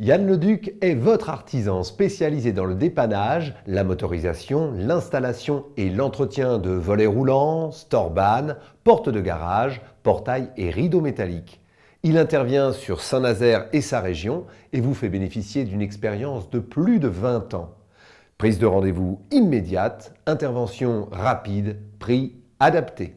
Yann Leduc est votre artisan spécialisé dans le dépannage, la motorisation, l'installation et l'entretien de volets roulants, store storban, portes de garage, portails et rideaux métalliques. Il intervient sur Saint-Nazaire et sa région et vous fait bénéficier d'une expérience de plus de 20 ans. Prise de rendez-vous immédiate, intervention rapide, prix adapté.